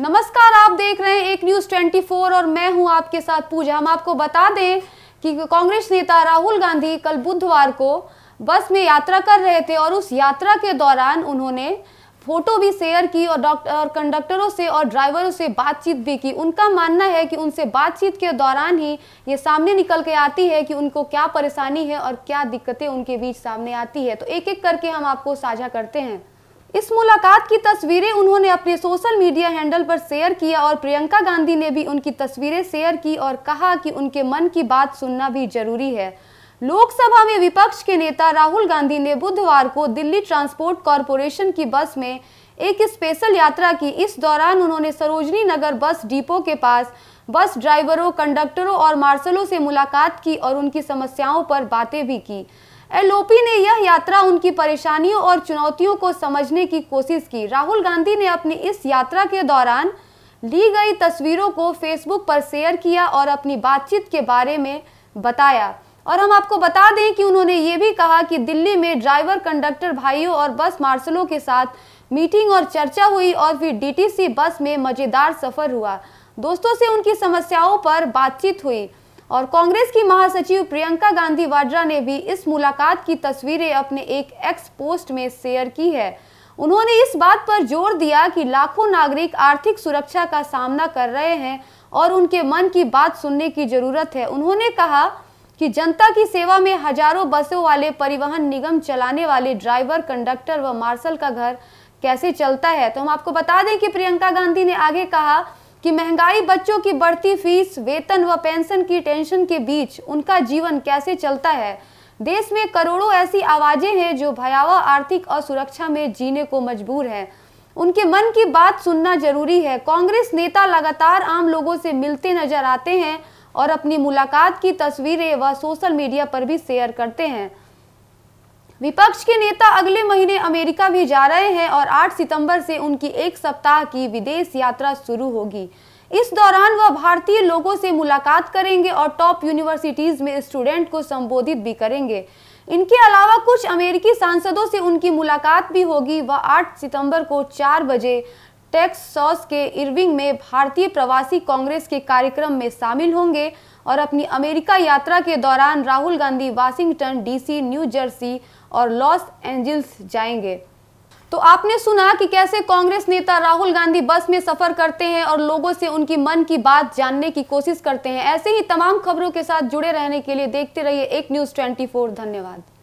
नमस्कार आप देख रहे हैं एक न्यूज 24 और मैं हूं आपके साथ पूजा हम आपको बता दें कि कांग्रेस नेता राहुल गांधी कल बुधवार को बस में यात्रा कर रहे थे और उस यात्रा के दौरान उन्होंने फोटो भी शेयर की और डॉक्टर और कंडक्टरों से और ड्राइवरों से बातचीत भी की उनका मानना है कि उनसे बातचीत के दौरान ही ये सामने निकल के आती है कि उनको क्या परेशानी है और क्या दिक्कतें उनके बीच सामने आती है तो एक एक करके हम आपको साझा करते हैं इस मुलाकात की तस्वीरें उन्होंने अपने सोशल मीडिया हैंडल पर शेयर किया और प्रियंका गांधी ने भी उनकी तस्वीरें शेयर की और कहा कि उनके मन की बात सुनना भी जरूरी है लोकसभा में विपक्ष के नेता राहुल गांधी ने बुधवार को दिल्ली ट्रांसपोर्ट कॉरपोरेशन की बस में एक स्पेशल यात्रा की इस दौरान उन्होंने सरोजनी नगर बस डिपो के पास बस ड्राइवरों कंडक्टरों और मार्शलों से मुलाकात की और उनकी समस्याओं पर बातें भी की एलओपी ने यह यात्रा उनकी परेशानियों और चुनौतियों को समझने की कोशिश की राहुल गांधी ने अपनी इस यात्रा के दौरान ली गई तस्वीरों को फेसबुक पर शेयर किया और अपनी बातचीत के बारे में बताया और हम आपको बता दें कि उन्होंने ये भी कहा कि दिल्ली में ड्राइवर कंडक्टर भाइयों और बस मार्शलों के साथ मीटिंग और चर्चा हुई और फिर डीटीसी बस में मज़ेदार सफ़र हुआ दोस्तों से उनकी समस्याओं पर बातचीत हुई और कांग्रेस की महासचिव प्रियंका गांधी वाड्रा ने भी इस मुलाकात की तस्वीरें अपने एक एक्स पोस्ट में शेयर की है उन्होंने इस बात पर जोर दिया कि लाखों नागरिक आर्थिक सुरक्षा का सामना कर रहे हैं और उनके मन की बात सुनने की जरूरत है उन्होंने कहा कि जनता की सेवा में हजारों बसों वाले परिवहन निगम चलाने वाले ड्राइवर कंडक्टर व मार्शल का घर कैसे चलता है तो हम आपको बता दें कि प्रियंका गांधी ने आगे कहा कि महंगाई बच्चों की बढ़ती फीस वेतन व पेंशन की टेंशन के बीच उनका जीवन कैसे चलता है देश में करोड़ों ऐसी आवाज़ें हैं जो भयावह आर्थिक असुरक्षा में जीने को मजबूर हैं उनके मन की बात सुनना जरूरी है कांग्रेस नेता लगातार आम लोगों से मिलते नजर आते हैं और अपनी मुलाकात की तस्वीरें व सोशल मीडिया पर भी शेयर करते हैं विपक्ष के नेता अगले महीने अमेरिका भी जा रहे हैं और 8 सितंबर से उनकी एक सप्ताह की विदेश यात्रा शुरू होगी इस दौरान वह भारतीय लोगों से मुलाकात करेंगे और टॉप यूनिवर्सिटीज़ में स्टूडेंट को संबोधित भी करेंगे इनके अलावा कुछ अमेरिकी सांसदों से उनकी मुलाकात भी होगी वह 8 सितंबर को 4 बजे सॉस के इरविंग में भारतीय प्रवासी कांग्रेस के कार्यक्रम में शामिल होंगे और अपनी अमेरिका यात्रा के दौरान Rahul Gandhi Washington DC New Jersey और लॉस एंजल्स जाएंगे तो आपने सुना कि कैसे कांग्रेस नेता राहुल गांधी बस में सफर करते हैं और लोगों से उनकी मन की बात जानने की कोशिश करते हैं ऐसे ही तमाम खबरों के साथ जुड़े रहने के लिए देखते रहिए एक न्यूज ट्वेंटी धन्यवाद